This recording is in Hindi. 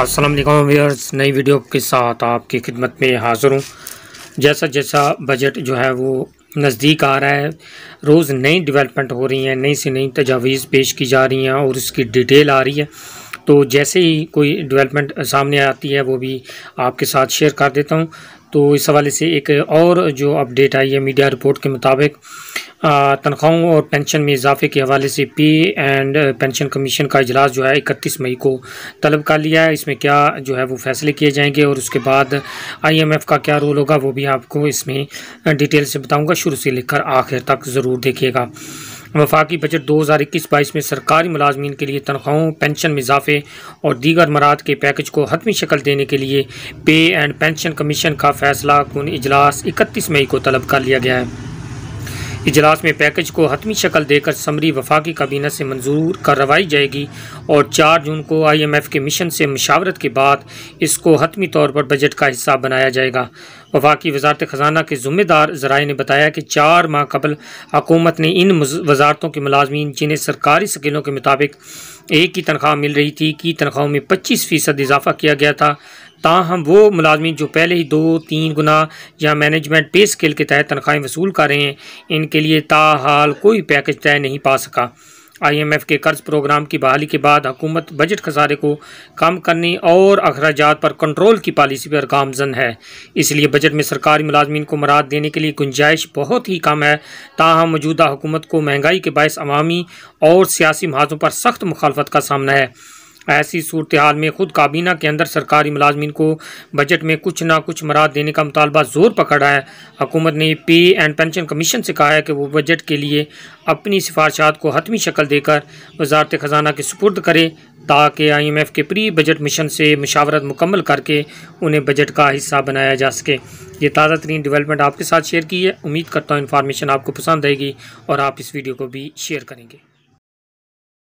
अस्सलाम वालेकुम व्यूअर्स नई वीडियो के साथ आपकी खिदमत में हाज़िर हूँ जैसा जैसा बजट जो है वो नज़दीक आ रहा है रोज़ नई डेवलपमेंट हो रही हैं नई से नई तजावीज़ पेश की जा रही हैं और उसकी डिटेल आ रही है तो जैसे ही कोई डेवलपमेंट सामने आती है वो भी आपके साथ शेयर कर देता हूँ तो इस हवाले से एक और जो अपडेट आई है मीडिया रिपोर्ट के मुताबिक तनख्वाहों और पेंशन में इजाफे के हवाले से पे एंड पेंशन कमीशन का अजलास जो है इकतीस मई को तलब कर लिया है इसमें क्या जो है वो फैसले किए जाएंगे और उसके बाद आई एम एफ़ का क्या रोल होगा वो भी आपको इसमें डिटेल से बताऊँगा शुरू से लेकर आखिर तक ज़रूर देखिएगा वफाकी बजट दो हज़ार इक्कीस बाईस में सरकारी मुलाजमीन के लिए तनख्वाहों पेंशन में इजाफे और दीगर मराद के पैकेज को हतमी शक्ल देने के लिए पे एंड पेंशन कमीशन का फैसला कन इजलास इकतीस मई को तलब कर लिया गया है इजलास में पैकेज को हतमी शक्ल देकर समरी वफाकी काबीना से मंजूर करवाई जाएगी और चार जून को आई एम एफ़ के मिशन से मशावरत के बाद इसको हतमी तौर पर बजट का हिस्सा बनाया जाएगा वफाकी वजारत ख़जाना के ज़िम्मेदार ज़राए ने बताया कि चार माह कबल हकूमत ने इन वजारतों के मुलाजमीन जिन्हें सरकारी स्किलों के मुताबिक एक ही तनख्वाह मिल रही थी की तनख्वाहों में पच्चीस फ़ीसद इजाफा किया गया था ताहम वो मुलाजमी जो पहले ही दो तीन गुना या मैनेजमेंट पे स्केल के तहत तनख्वाहें वसूल कर रहे हैं इनके लिए ताहाल कोई पैकेज तय नहीं पा सका आई एम एफ़ के कर्ज प्रोग्राम की बहाली के बाद हुकूमत बजट खसारे को कम करने और अखराज पर कंट्रोल की पॉलिसी पर गामजन है इसलिए बजट में सरकारी मुलाजमीन को मराद देने के लिए गुंजाइश बहुत ही कम है ताहम मौजूदा हुकूमत को महंगाई के बायस अवामी और सियासी महाजों पर सख्त मुखालफत का सामना है ऐसी सूरत हाल में खुद काबीना के अंदर सरकारी मुलाजमन को बजट में कुछ ना कुछ मराद देने का मुतालबा जोर पकड़ा है हकूमत ने पे एंड पेंशन कमीशन से कहा है कि वो बजट के लिए अपनी सिफारशात को हतमी शक्ल देकर वजारत ख़जाना के सुपुर्द करे ताकि आई एम एफ़ के प्री बजट मिशन से मशावरत मुकम्मल करके उन्हें बजट का हिस्सा बनाया जा सके ये ताज़ा तरीन डेवलपमेंट आपके साथ शेयर की है उम्मीद करता हूँ इन्फॉर्मेशन आपको पसंद आएगी और आप इस वीडियो को भी शेयर करेंगे